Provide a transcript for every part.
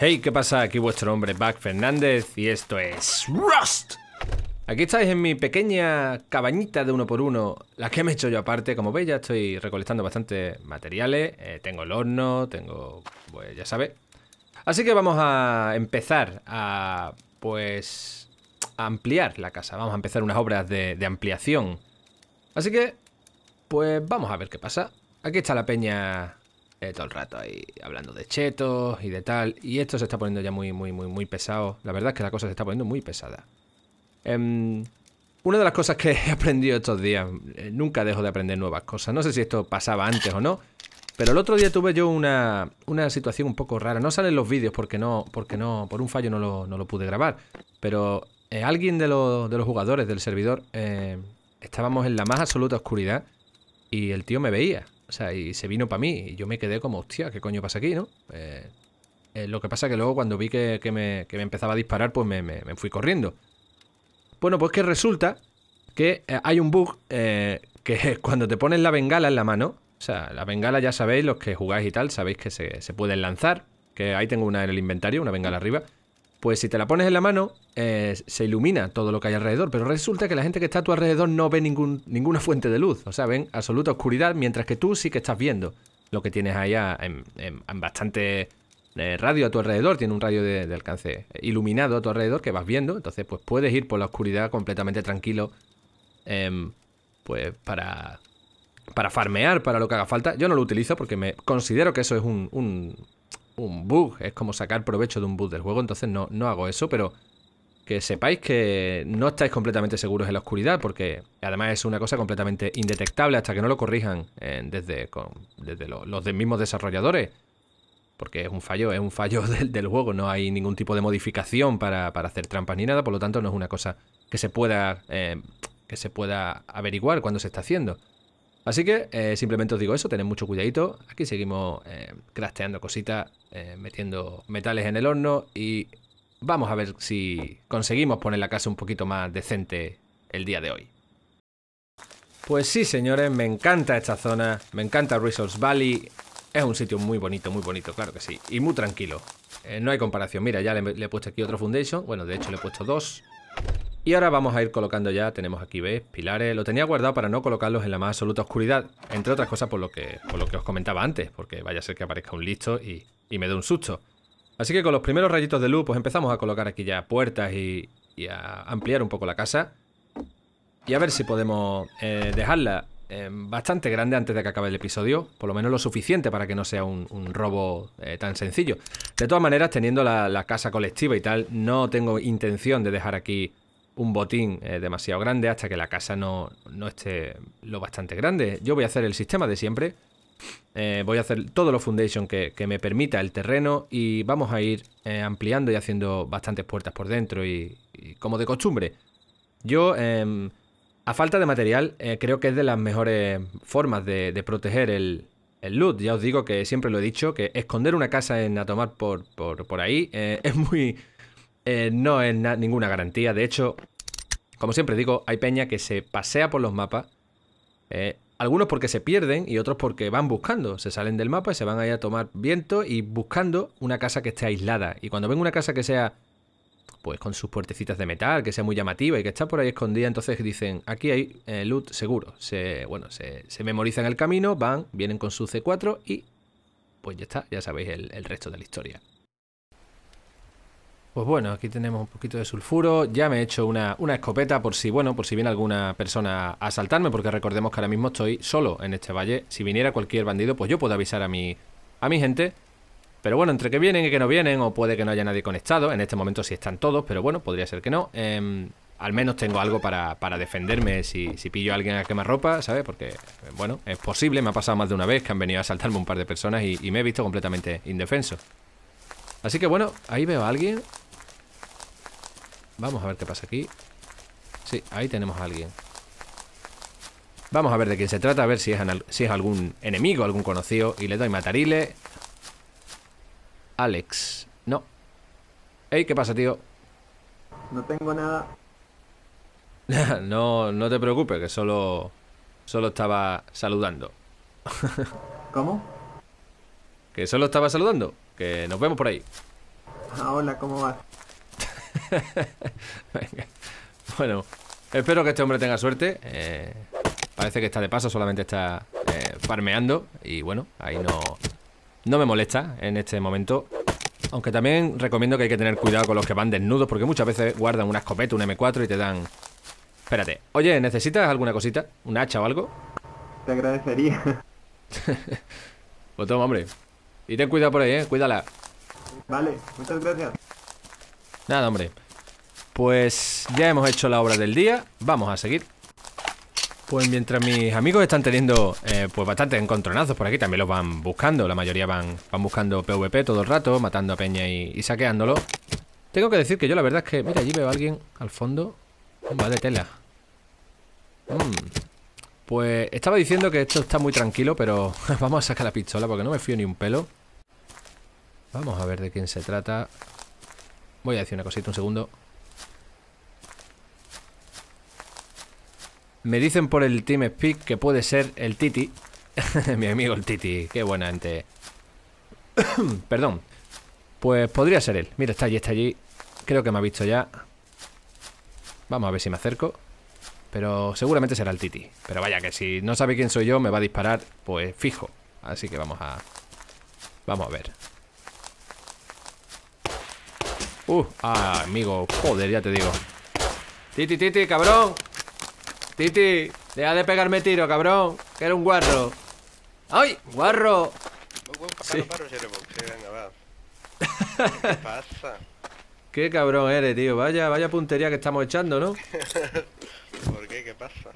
Hey, ¿qué pasa? Aquí vuestro hombre Back Fernández y esto es Rust. Aquí estáis en mi pequeña cabañita de uno por uno, la que me he hecho yo aparte. Como veis, ya estoy recolectando bastantes materiales. Eh, tengo el horno, tengo... pues ya sabes. Así que vamos a empezar a... pues... ampliar la casa. Vamos a empezar unas obras de ampliación. Así que... pues vamos a ver qué pasa. Aquí está la peña eh, todo el rato ahí hablando de chetos y de tal. Y esto se está poniendo ya muy, muy, muy, muy pesado. La verdad es que la cosa se está poniendo muy pesada. Em, una de las cosas que he aprendido estos días, eh, nunca dejo de aprender nuevas cosas. No sé si esto pasaba antes o no, pero el otro día tuve yo una, situación un poco rara. No salen los vídeos porque no, porque no, por un fallo no lo, pude grabar. Pero eh, alguien de, los jugadores del servidor estábamos en la más absoluta oscuridad y el tío me veía. O sea, y se vino para mí. Y yo me quedé como, hostia, ¿qué coño pasa aquí, no? Eh, eh, lo que pasa que luego cuando vi que, me, empezaba a disparar, pues me, me, fui corriendo. Bueno, pues que resulta que eh, hay un bug que cuando te pones la bengala en la mano, o sea, la bengala ya sabéis, los que jugáis y tal, sabéis que se, se pueden lanzar, que ahí tengo una en el inventario, una bengala arriba, pues si te la pones en la mano, eh, se ilumina todo lo que hay alrededor, pero resulta que la gente que está a tu alrededor no ve ninguna fuente de luz, o sea, ven absoluta oscuridad, mientras que tú sí que estás viendo lo que tienes allá en, bastante eh, radio a tu alrededor, tiene un radio de, alcance iluminado a tu alrededor que vas viendo, entonces pues puedes ir por la oscuridad completamente tranquilo, em, pues para, para farmear, para lo que haga falta. Yo no lo utilizo porque me considero que eso es un un bug, es como sacar provecho de un bug del juego, entonces no, no hago eso, pero que sepáis que no estáis completamente seguros en la oscuridad, porque además es una cosa completamente indetectable hasta que no lo corrijan eh, desde, desde los mismos desarrolladores. Porque es un fallo, es un fallo del, juego, no hay ningún tipo de modificación para, hacer trampas ni nada, por lo tanto no es una cosa que se pueda, eh, que se pueda averiguar cuando se está haciendo. Así que eh, simplemente os digo eso, tened mucho cuidadito. Aquí seguimos eh, crafteando cositas, eh, metiendo metales en el horno y vamos a ver si conseguimos poner la casa un poquito más decente el día de hoy. Pues sí, señores, me encanta esta zona, me encanta Resource Valley. Es un sitio muy bonito, muy bonito, claro que sí. Y muy tranquilo. Eh, no hay comparación. Mira, ya le, le he puesto aquí otro foundation. Bueno, de hecho le he puesto dos. Y ahora vamos a ir colocando ya, tenemos aquí, ¿veis? Pilares, lo tenía guardado para no colocarlos en la más absoluta oscuridad, entre otras cosas por lo que, por lo que os comentaba antes, porque vaya a ser que aparezca un listo y, me dé un susto. Así que con los primeros rayitos de luz, pues empezamos a colocar aquí ya puertas y, a ampliar un poco la casa. Y a ver si podemos eh, dejarla eh, bastante grande antes de que acabe el episodio, por lo menos lo suficiente para que no sea un, robo eh, tan sencillo. De todas maneras, teniendo la, casa colectiva y tal, no tengo intención de dejar aquí un botín eh, demasiado grande hasta que la casa no, esté lo bastante grande. Yo voy a hacer el sistema de siempre. Eh, voy a hacer todo lo foundation que, me permita el terreno y vamos a ir eh, ampliando y haciendo bastantes puertas por dentro y, como de costumbre. Yo, em, a falta de material, creo que es de las mejores formas de, proteger el, el loot. Ya os digo que siempre lo he dicho, que esconder una casa en a tomar por, por ahí es muy eh, no es ninguna garantía. De hecho, como siempre digo, hay peña que se pasea por los mapas. Eh, algunos porque se pierden y otros porque van buscando. Se salen del mapa y se van ahí a tomar viento y buscando una casa que esté aislada. Y cuando ven una casa que sea, pues con sus puertecitas de metal, que sea muy llamativa y que está por ahí escondida, entonces dicen, aquí hay eh, loot seguro. Se, bueno, se, se, memorizan el camino, van, vienen con su C4 y pues ya está, ya sabéis el resto de la historia. Pues bueno, aquí tenemos un poquito de sulfuro. Ya me he hecho una, escopeta por si, bueno, por si viene alguna persona a asaltarme, porque recordemos que ahora mismo estoy solo en este valle. Si viniera cualquier bandido, pues yo puedo avisar a mi, a mi gente. Pero bueno, entre que vienen y que no vienen, o puede que no haya nadie conectado. En este momento sí están todos, pero bueno, podría ser que no. Em, al menos tengo algo para, defenderme si, pillo a alguien a quemar ropa, ¿sabes? Porque, bueno, es posible, me ha pasado más de una vez que han venido a asaltarme un par de personas y me he visto completamente indefenso. Así que bueno, ahí veo a alguien Vamos a ver qué pasa aquí. Sí, ahí tenemos a alguien. Vamos a ver de quién se trata, a ver si es, algún enemigo, algún conocido. Y le doy matarile. Alex. No. Ey, ¿qué pasa, tío? No tengo nada. no, no te preocupes, que solo, solo estaba saludando. ¿Cómo? Que solo estaba saludando. Que nos vemos por ahí. Ah, hola, ¿cómo vas? Bueno, espero que este hombre tenga suerte. Eh, parece que está de paso, solamente está eh, farmeando. Y bueno, ahí no, no me molesta en este momento. Aunque también recomiendo que hay que tener cuidado con los que van desnudos, porque muchas veces guardan una escopeta, un M4 y te dan... Espérate, oye, ¿necesitas alguna cosita? ¿Un hacha o algo? Te agradecería. pues toma, hombre. Y ten cuidado por ahí, ¿eh? Cuídala. Vale, muchas gracias. Nada, hombre. Pues ya hemos hecho la obra del día. Vamos a seguir. Pues mientras mis amigos están teniendo eh, pues bastantes encontronazos por aquí, también los van buscando. La mayoría van, van buscando PvP todo el rato, matando a Peña y, saqueándolo. Tengo que decir que yo la verdad es que... Mira, allí veo a alguien al fondo. Va de tela. Mm. Pues estaba diciendo que esto está muy tranquilo, pero vamos a sacar la pistola porque no me fío ni un pelo. Vamos a ver de quién se trata. Voy a decir una cosita, un segundo. Me dicen por el Team Speak que puede ser el Titi. Mi amigo el Titi, qué buena gente. Perdón. Pues podría ser él. Mira, está allí, está allí. Creo que me ha visto ya. Vamos a ver si me acerco. Pero seguramente será el Titi. Pero vaya, que si no sabe quién soy yo, me va a disparar, pues fijo. Así que vamos a... Vamos a ver. Uh, amigo, joder, ya te digo Titi, titi, cabrón Titi, deja de pegarme tiro, cabrón Que era un guarro ¡Ay, guarro! Sí. ¿Qué pasa? Qué cabrón eres, tío Vaya, vaya puntería que estamos echando, ¿no? ¿Por qué? ¿Qué pasa?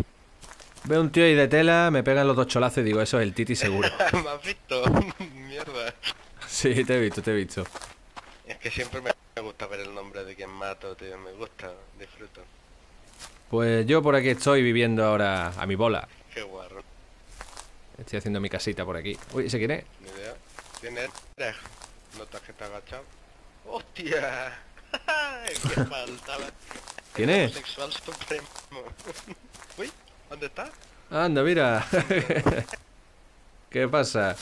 Veo un tío ahí de tela, me pegan los dos cholazos y digo, eso es el Titi seguro. ¿Me has visto? Mierda. Sí, te he visto, te he visto. Es que siempre me me gusta ver el nombre de quien mato, tío. Me gusta, disfruto. Pues yo por aquí estoy viviendo ahora a mi bola. Qué guarro. Estoy haciendo mi casita por aquí. Uy, ¿se quiere? Ni idea. Tiene tres. Notas que está agachado. ¡Hostia! ¡Qué faltaba! ¿Quién es? Sexual supremo. Uy, ¿dónde está? Anda, mira. ¿Qué pasa?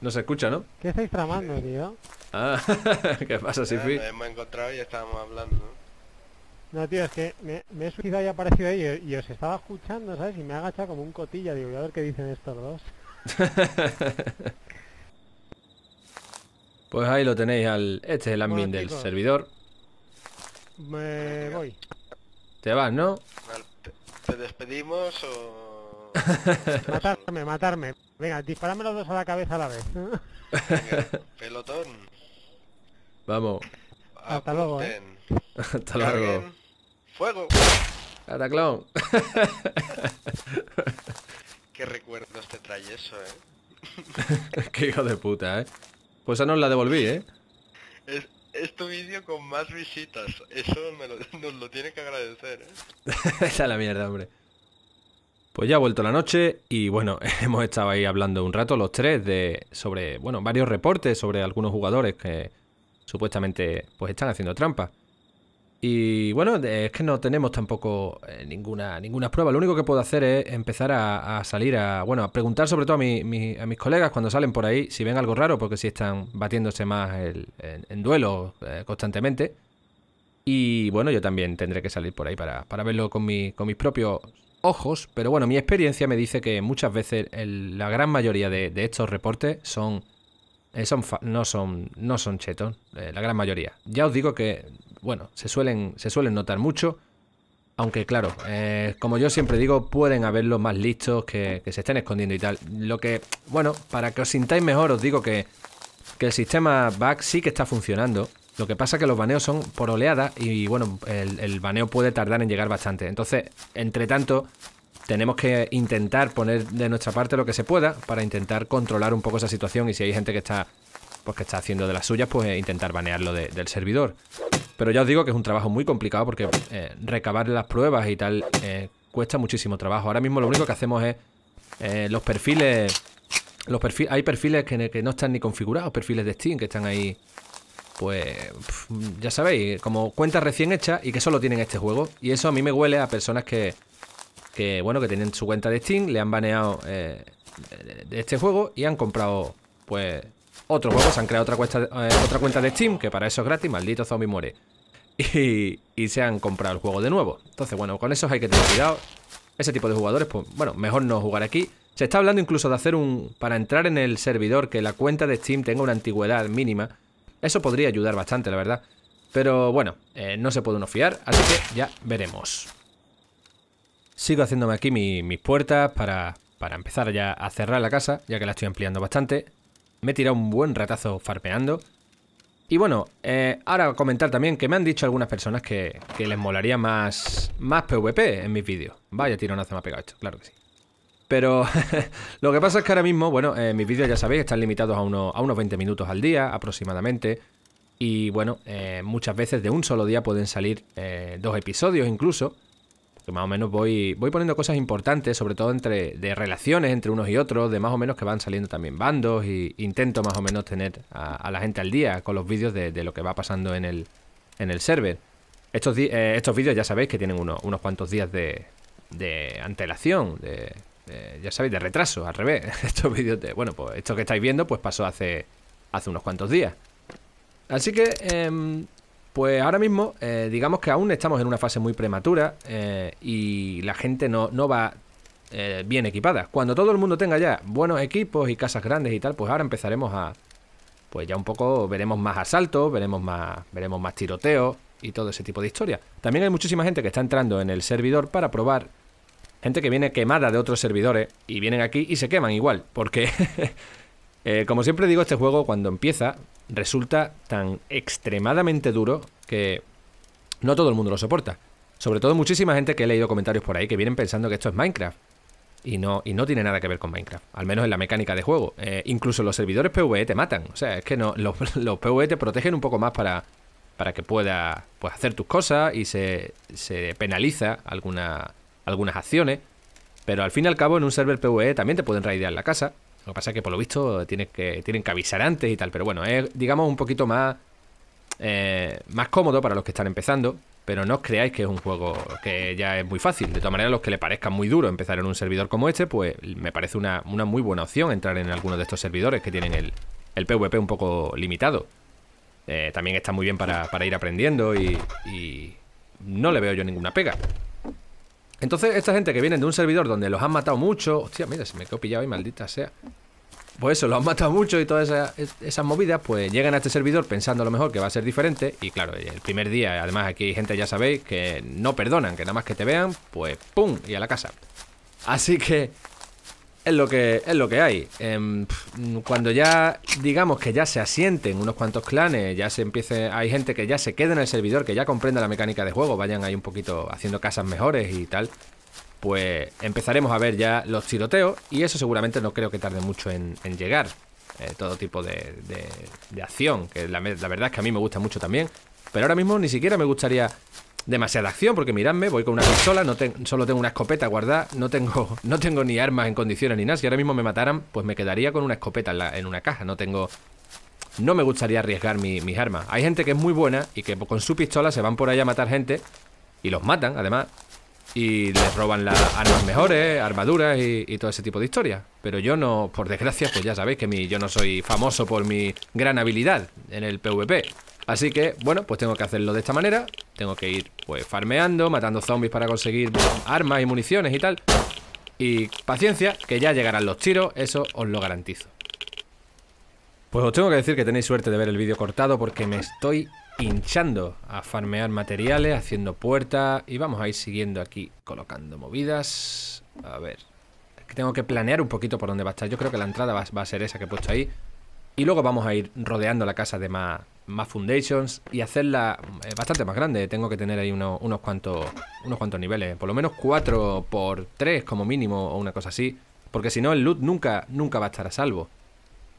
No se escucha, ¿no? ¿Qué estáis tramando, tío? Ah, ¿qué pasa, Sifi? me hemos encontrado y estábamos hablando. No, tío, es que me, he subido y aparecido ahí y, os estaba escuchando, ¿sabes? Y me ha agachado como un cotilla, digo, a ver qué dicen estos dos. pues ahí lo tenéis al... Este es el admin del servidor. Me voy. Te vas, ¿no? Te despedimos o... matarme, matarme. Venga, disparame los dos a la cabeza a la vez. Venga, pelotón. Vamos. Hasta luego, eh. Hasta luego. ¡Fuego! ¡Ataclón! Qué recuerdos te trae eso, ¿eh? Qué hijo de puta, ¿eh? Pues a nos la devolví, ¿eh? Es, tu vídeo con más visitas. Eso me lo, nos lo tiene que agradecer, ¿eh? es la mierda, hombre. Pues ya ha vuelto la noche y bueno, hemos estado ahí hablando un rato los tres de sobre, bueno, varios reportes sobre algunos jugadores que supuestamente pues están haciendo trampa. Y bueno, es que no tenemos tampoco eh, ninguna, ninguna prueba. Lo único que puedo hacer es empezar a, salir a, bueno, a preguntar sobre todo a, a, mis colegas cuando salen por ahí si ven algo raro, porque si están batiéndose más en, duelo eh, constantemente. Y bueno, yo también tendré que salir por ahí para, verlo con, con mis propios ojos, pero bueno, mi experiencia me dice que muchas veces la gran mayoría de, estos reportes son, eh, son no son no son chetos, eh, la gran mayoría. Ya os digo que bueno, se suelen se suelen notar mucho, aunque claro, eh, como yo siempre digo, pueden haberlos más listos que, se estén escondiendo y tal. Lo que bueno, para que os sintáis mejor os digo que que el sistema back sí que está funcionando. Lo que pasa es que los baneos son por oleada y bueno, el, baneo puede tardar en llegar bastante. Entonces, entre tanto, tenemos que intentar poner de nuestra parte lo que se pueda para intentar controlar un poco esa situación y si hay gente que está pues está haciendo de las suyas, pues eh, intentar banearlo del servidor. Pero ya os digo que es un trabajo muy complicado porque eh, recabar las pruebas y tal eh, cuesta muchísimo trabajo. Ahora mismo lo único que hacemos es los perfiles... Los perfiles hay perfiles que no están ni configurados, perfiles de Steam que están ahí pues ya sabéis, como cuentas recién hechas y que solo tienen este juego. Y eso a mí me huele a personas que, que bueno, que tienen su cuenta de Steam, le han baneado eh, de este juego y han comprado, pues, otro juego, se han creado otra, eh, otra cuenta de Steam, que para eso es gratis, maldito zombie muere. Y, y, se han comprado el juego de nuevo. Entonces, bueno, con eso hay que tener cuidado. Ese tipo de jugadores, pues, bueno, mejor no jugar aquí. Se está hablando incluso de hacer un... Para entrar en el servidor, que la cuenta de Steam tenga una antigüedad mínima eso podría ayudar bastante, la verdad. Pero bueno, eh, no se puede uno fiar, así que ya veremos. Sigo haciéndome aquí mis puertas para, para empezar ya a cerrar la casa, ya que la estoy ampliando bastante. Me he tirado un buen ratazo farpeando. Y bueno, eh, ahora comentar también que me han dicho algunas personas que, que les molaría más, más PvP en mis vídeos. Vaya no hace me ha pegado esto, claro que sí. Pero lo que pasa es que ahora mismo, bueno, eh, mis vídeos ya sabéis, están limitados a, a unos 20 minutos al día aproximadamente. Y bueno, eh, muchas veces de un solo día pueden salir eh, dos episodios incluso. que más o menos voy, voy poniendo cosas importantes, sobre todo entre, de relaciones entre unos y otros, de más o menos que van saliendo también bandos. Y intento más o menos tener a, la gente al día con los vídeos de, lo que va pasando en el, en el server. Estos, estos vídeos ya sabéis que tienen unos cuantos días de, de antelación, de, eh, ya sabéis, de retraso, al revés. Estos vídeos de. Bueno, pues esto que estáis viendo, pues pasó hace, hace unos cuantos días. Así que, em, pues ahora mismo, eh, digamos que aún estamos en una fase muy prematura eh, y la gente no, no va bien equipada. Cuando todo el mundo tenga ya buenos equipos y casas grandes y tal, pues ahora empezaremos a. Pues ya un poco veremos más asaltos, veremos más, veremos más tiroteos y todo ese tipo de historias. También hay muchísima gente que está entrando en el servidor para probar gente que viene quemada de otros servidores y vienen aquí y se queman igual, porque eh, como siempre digo, este juego cuando empieza resulta tan extremadamente duro que no todo el mundo lo soporta. Sobre todo muchísima gente que he leído comentarios por ahí que vienen pensando que esto es Minecraft. Y no, y no tiene nada que ver con Minecraft, al menos en la mecánica de juego. Eh, incluso los servidores PvE te matan. O sea, es que no, los, PvE te protegen un poco más para, para que puedas hacer tus cosas y se, se penaliza alguna, algunas acciones. Pero al fin y al cabo, en un server PvE también te pueden raidear la casa. Lo que pasa es que por lo visto que, tienen que avisar antes y tal. Pero bueno, es, digamos, un poquito más, eh, más cómodo para los que están empezando. Pero no os creáis que es un juego que ya es muy fácil. De todas maneras, los que le parezca muy duro empezar en un servidor como este, pues me parece una, muy buena opción entrar en alguno de estos servidores que tienen el, PvP un poco limitado. Eh, también está muy bien para, ir aprendiendo y no le veo yo ninguna pega. Entonces, esta gente que viene de un servidor donde los han matado mucho. Hostia, mira, se me quedó pillado ahí, maldita sea. Pues eso, los han matado mucho y todas esas, esas movidas, pues llegan a este servidor pensando a lo mejor que va a ser diferente. Y claro, el primer día, además aquí hay gente, ya sabéis, que no perdonan, que nada más que te vean, pues ¡pum! y a la casa. Así que es lo que, es lo que hay. Em, cuando ya, digamos que ya se asienten unos cuantos clanes, ya se empiece, hay gente que ya se quede en el servidor, que ya comprenda la mecánica de juego, vayan ahí un poquito haciendo casas mejores y tal, pues empezaremos a ver ya los tiroteos y eso seguramente no creo que tarde mucho en, llegar. Eh, todo tipo de, de, acción, que la, verdad es que a mí me gusta mucho también. Pero ahora mismo ni siquiera me gustaría demasiada acción, porque miradme, voy con una pistola, no solo tengo una escopeta guardada, no tengo, no tengo ni armas en condiciones ni nada. Si ahora mismo me mataran, pues me quedaría con una escopeta en, una caja, no tengo... No me gustaría arriesgar mis armas. Hay gente que es muy buena y que con su pistola se van por allá a matar gente y los matan, además. Y les roban las armas mejores, armaduras y, todo ese tipo de historias. Pero yo no, por desgracia, pues ya sabéis que yo no soy famoso por mi gran habilidad en el PvP. Así que, bueno, pues tengo que hacerlo de esta manera Tengo que ir, pues, farmeando Matando zombies para conseguir armas y municiones y tal Y paciencia, que ya llegarán los tiros Eso os lo garantizo Pues os tengo que decir que tenéis suerte de ver el vídeo cortado Porque me estoy hinchando a farmear materiales, haciendo puertas y vamos a ir siguiendo aquí colocando movidas. A ver, que tengo que planear un poquito por dónde va a estar. Yo creo que la entrada va, va, a ser esa que he puesto ahí y luego vamos a ir rodeando la casa de más, más foundations y hacerla eh, bastante más grande. Tengo que tener ahí unos, cuantos, unos cuantos niveles, por lo menos 4 por 3 como mínimo o una cosa así, porque si no el loot nunca, nunca va a estar a salvo.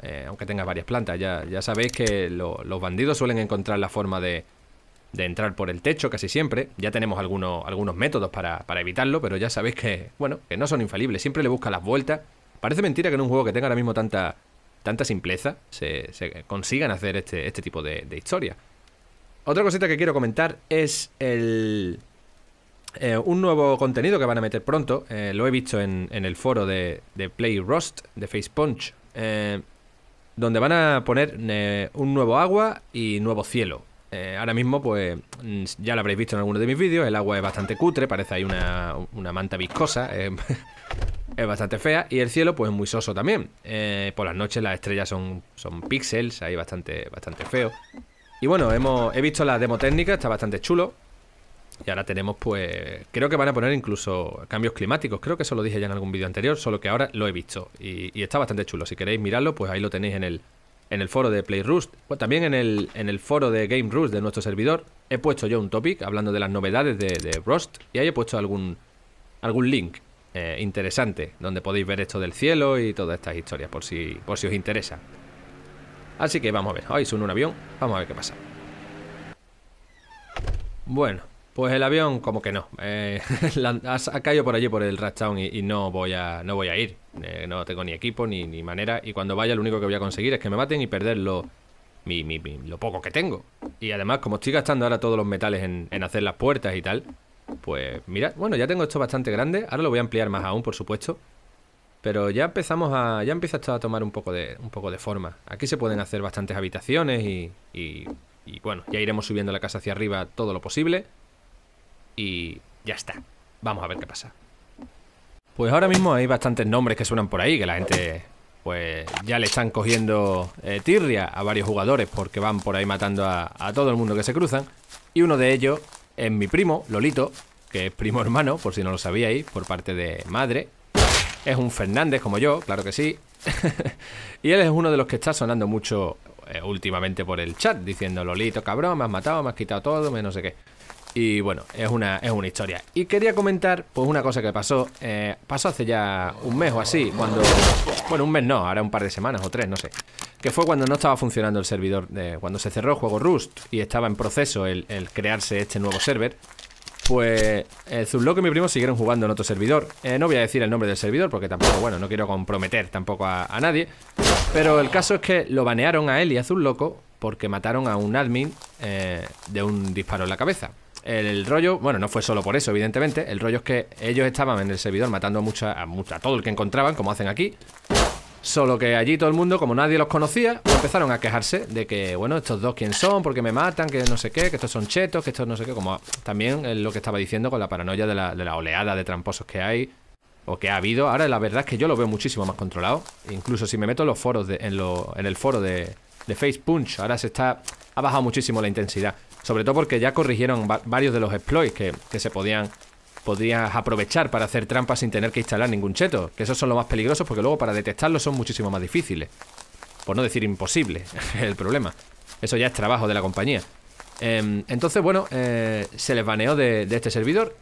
Eh, aunque tengas varias plantas, ya, ya sabéis que los bandidos suelen encontrar la forma de, de, entrar por el techo casi siempre. Ya tenemos algunos, algunos métodos para, para evitarlo, pero ya sabéis que, bueno, que no son infalibles, siempre le busca las vueltas. Parece mentira que en un juego que tenga ahora mismo tanta tanta simpleza se, consigan hacer este, este tipo de, historia. Otra cosita que quiero comentar es el, eh, un nuevo contenido que van a meter pronto. Eh, lo he visto en, el foro de, Play Rust, de Face Punch, eh, donde van a poner un nuevo agua y nuevo cielo. ahora mismo, pues mm, ya lo habréis visto en alguno de mis vídeos, el agua es bastante cutre, parece ahí una, una manta viscosa. es bastante fea y el cielo pues es muy soso también. Eh, por las noches las estrellas son, son píxeles, ahí bastante, bastante feo. Y bueno, hemos, he visto la demo técnica, está bastante chulo. Y ahora tenemos pues, creo que van a poner incluso cambios climáticos, creo que eso lo dije ya en algún vídeo anterior, solo que ahora lo he visto y, está bastante chulo. Si queréis mirarlo, pues ahí lo tenéis en el, en el foro de PlayRust. pues también en el, en el foro de GameRust de nuestro servidor. He puesto yo un topic hablando de las novedades de, de Rust y ahí he puesto algún, algún link eh, interesante, donde podéis ver esto del cielo y todas estas historias, por si, por si os interesa. Así que vamos a ver. hoy suena un avión. Vamos a ver qué pasa. Bueno, pues el avión como que no. Eh, ha, caído por allí por el Ratchdown y, no, voy a, no voy a ir. Eh, no tengo ni equipo ni, manera. Y cuando vaya lo único que voy a conseguir es que me maten y perder lo, mi, lo poco que tengo. Y además como estoy gastando ahora todos los metales en hacer las puertas y tal, pues mira, bueno, ya tengo esto bastante grande. Ahora lo voy a ampliar más aún, por supuesto. Pero ya empezamos a. ya empieza esto a tomar un poco de, un poco de forma. Aquí se pueden hacer bastantes habitaciones y, y, bueno, ya iremos subiendo la casa hacia arriba todo lo posible. Y ya está. Vamos a ver qué pasa. Pues ahora mismo hay bastantes nombres que suenan por ahí, que la gente pues ya le están cogiendo eh, tirria a varios jugadores porque van por ahí matando a todo el mundo que se cruzan. Y uno de ellos es mi primo, Lolito, que es primo hermano, por si no lo sabíais, por parte de madre. Es un Fernández como yo, claro que sí. y él es uno de los que está sonando mucho eh, últimamente por el chat, diciendo, Lolito, cabrón, me has matado, me has quitado todo, me no sé qué. Y bueno, es una, es una historia. Y quería comentar, pues una cosa que pasó, eh, pasó hace ya un mes o así, cuando... Bueno, un mes no, ahora un par de semanas o tres, no sé que fue cuando no estaba funcionando el servidor, de, cuando se cerró el juego Rust y estaba en proceso el, crearse este nuevo server, pues el eh, Zubloco y mi primo siguieron jugando en otro servidor. Eh, no voy a decir el nombre del servidor porque tampoco, bueno, no quiero comprometer tampoco a, nadie. Pero el caso es que lo banearon a él y a Zubloco porque mataron a un admin eh, de un disparo en la cabeza. El, rollo, bueno, no fue solo por eso, evidentemente. El rollo es que ellos estaban en el servidor matando a, mucha, a, mucha, a todo el que encontraban, como hacen aquí. Solo que allí todo el mundo, como nadie los conocía, empezaron a quejarse de que, bueno, estos dos quién son, porque me matan, que no sé qué, que estos son chetos, que estos no sé qué, como también lo que estaba diciendo con la paranoia de la, oleada de tramposos que hay o que ha habido. Ahora la verdad es que yo lo veo muchísimo más controlado. Incluso si me meto en los foros en, el foro de, de Face Punch, ahora se está. ha bajado muchísimo la intensidad. Sobre todo porque ya corrigieron varios de los exploits que se podían podrías aprovechar para hacer trampas sin tener que instalar ningún cheto. Que esos son los más peligrosos porque luego para detectarlos son muchísimo más difíciles. Por no decir imposible, el problema. Eso ya es trabajo de la compañía. Em, entonces, bueno, eh, se les baneó de este servidor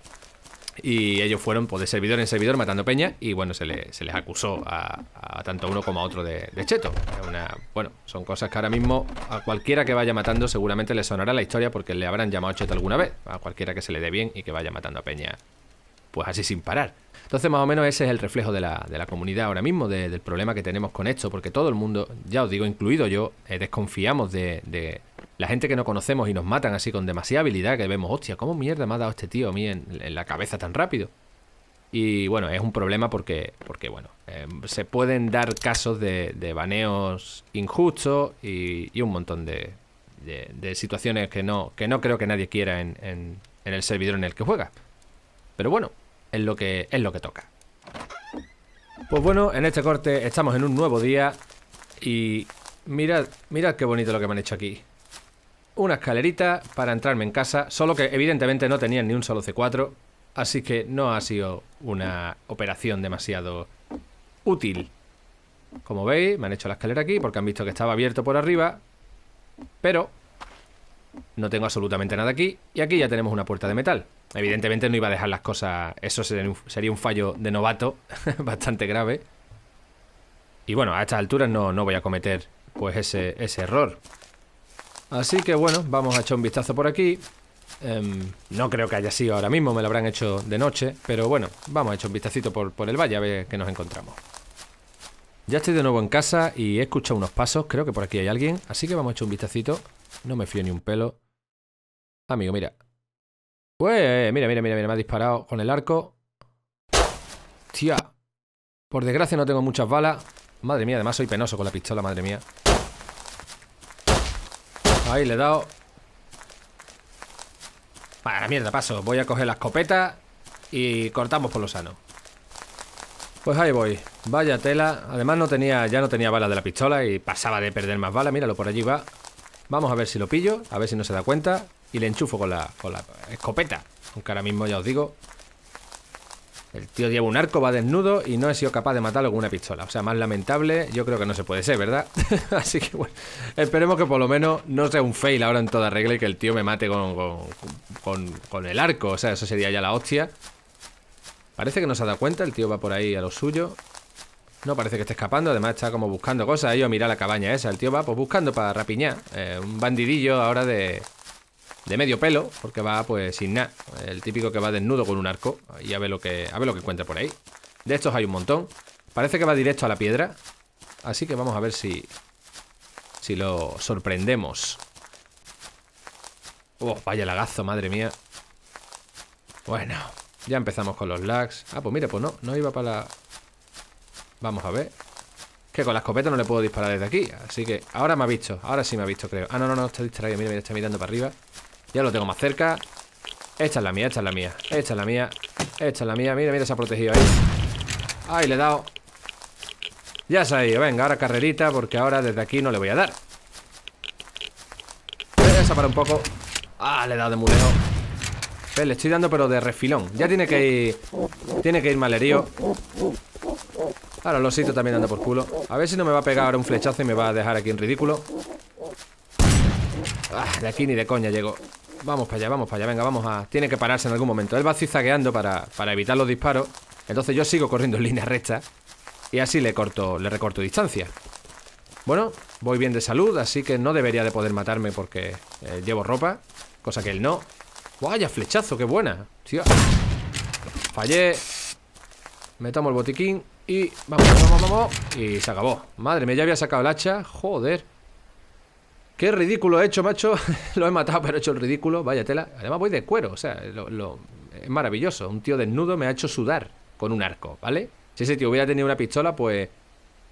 y ellos fueron pues, de servidor en servidor matando peña y bueno, se, les acusó a, a, tanto uno como a otro de, cheto. bueno, son cosas que ahora mismo a cualquiera que vaya matando seguramente le sonará la historia porque le habrán llamado cheto alguna vez, a cualquiera que se le dé bien y que vaya matando a peña pues así sin parar. Entonces más o menos ese es el reflejo de la, comunidad ahora mismo, del problema que tenemos con esto, porque todo el mundo, ya os digo, incluido yo, eh, desconfiamos de, la gente que no conocemos y nos matan así con demasiada habilidad que vemos, hostia, ¿cómo mierda me ha dado este tío a mí en, la cabeza tan rápido? Y bueno, es un problema porque, porque bueno, em, se pueden dar casos de, baneos injustos y, un montón de, situaciones que no, que no creo que nadie quiera en, el servidor en el que juega. Pero bueno, es lo que, es lo que toca. Pues bueno, en este corte estamos en un nuevo día y mirad, mirad qué bonito lo que me han hecho aquí una escalerita para entrarme en casa, solo que evidentemente no tenían ni un solo C4, así que no ha sido una operación demasiado útil. Como veis, me han hecho la escalera aquí porque han visto que estaba abierto por arriba, pero no tengo absolutamente nada aquí y aquí ya tenemos una puerta de metal. Evidentemente no iba a dejar las cosas, eso sería un, fallo de novato bastante grave. Y bueno, a estas alturas no, no voy a cometer pues ese, ese error. Así que bueno, vamos a echar un vistazo por aquí. Em, no creo que haya sido ahora mismo, me lo habrán hecho de noche, pero bueno, vamos a echar un vistacito por, por el valle a ver qué nos encontramos. Ya estoy de nuevo en casa y he escuchado unos pasos, creo que por aquí hay alguien, así que vamos a echar un vistacito. No me fío ni un pelo. Amigo, mira. Pues, mira, mira, mira, mira, me ha disparado con el arco. Tía. Por desgracia no tengo muchas balas. Madre mía, además soy penoso con la pistola, madre mía le he dado Para mierda, paso Voy a coger la escopeta Y cortamos por lo sano Pues ahí voy Vaya tela Además no tenía, ya no tenía bala de la pistola Y pasaba de perder más balas Míralo, por allí va Vamos a ver si lo pillo A ver si no se da cuenta Y le enchufo con la, con la escopeta Aunque ahora mismo ya os digo el tío lleva un arco, va desnudo y no he sido capaz de matarlo con una pistola. O sea, más lamentable, yo creo que no se puede ser, ¿verdad? Así que bueno, esperemos que por lo menos no sea un fail ahora en toda regla y que el tío me mate con, el arco. O sea, eso sería ya la hostia. Parece que no se ha dado cuenta, el tío va por ahí a lo suyo. No parece que esté escapando, además está como buscando cosas. Yo mira la cabaña esa, el tío va pues buscando para rapiñar. Eh, un bandidillo ahora de, de medio pelo, porque va pues sin nada. El típico que va desnudo con un arco. Y a ver lo que, a ver lo que encuentra por ahí. De estos hay un montón. Parece que va directo a la piedra. Así que vamos a ver si, si lo sorprendemos. Oh, vaya lagazo, madre mía. Bueno, ya empezamos con los lags. Ah, pues mira, pues no, no iba para la... Vamos a ver. Que con la escopeta no le puedo disparar desde aquí. Así que ahora me ha visto. Ahora sí me ha visto, creo. Ah, no, no, no, está distraído. Mira, mira, está mirando para arriba. Ya lo tengo más cerca Esta es la mía, esta es la mía Esta es la mía, esta es la mía Mira, mira, se ha protegido ahí Ahí le he dado Ya se ha ido, venga, ahora carrerita Porque ahora desde aquí no le voy a dar Esa para un poco Ah, le he dado de muleo le estoy dando pero de refilón Ya tiene que ir Tiene que ir malerío Ahora lo osito también anda por culo A ver si no me va a pegar ahora un flechazo y me va a dejar aquí en ridículo ah, De aquí ni de coña llego Vamos para allá, vamos para allá, venga, vamos a... Tiene que pararse en algún momento Él va zigzagueando para, para evitar los disparos Entonces yo sigo corriendo en línea recta Y así le corto, le recorto distancia Bueno, voy bien de salud Así que no debería de poder matarme porque eh, llevo ropa Cosa que él no Vaya flechazo, qué buena Fallé Metamos el botiquín Y vamos, vamos, vamos Y se acabó Madre mía, ya había sacado el hacha Joder Qué ridículo he hecho, macho. lo he matado, pero he hecho el ridículo. Vaya tela. Además voy de cuero, o sea, lo, es maravilloso. Un tío desnudo me ha hecho sudar con un arco, ¿vale? Si ese tío hubiera tenido una pistola, pues...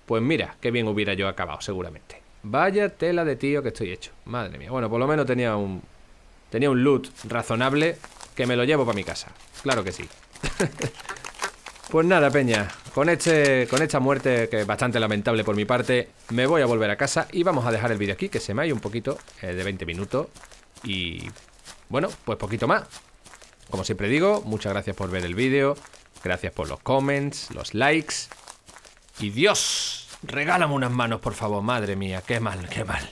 Pues mira, qué bien hubiera yo acabado, seguramente. Vaya tela de tío que estoy hecho. Madre mía. Bueno, por lo menos tenía un... Tenía un loot razonable que me lo llevo para mi casa. Claro que sí. pues nada, peña. Este, con, esta muerte, que es bastante lamentable por mi parte, me voy a volver a casa y vamos a dejar el vídeo aquí, que se me ha ido un poquito, eh, de 20 minutos. Y bueno, pues poquito más. Como siempre digo, muchas gracias por ver el vídeo, gracias por los comments, los likes. Y Dios, regálame unas manos, por favor, madre mía, qué mal, qué mal.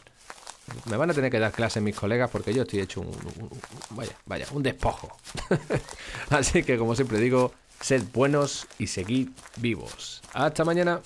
Me van a tener que dar clase mis colegas porque yo estoy hecho un vaya, vaya, un despojo. Así que como siempre digo, Sed buenos y seguid vivos. Hasta mañana.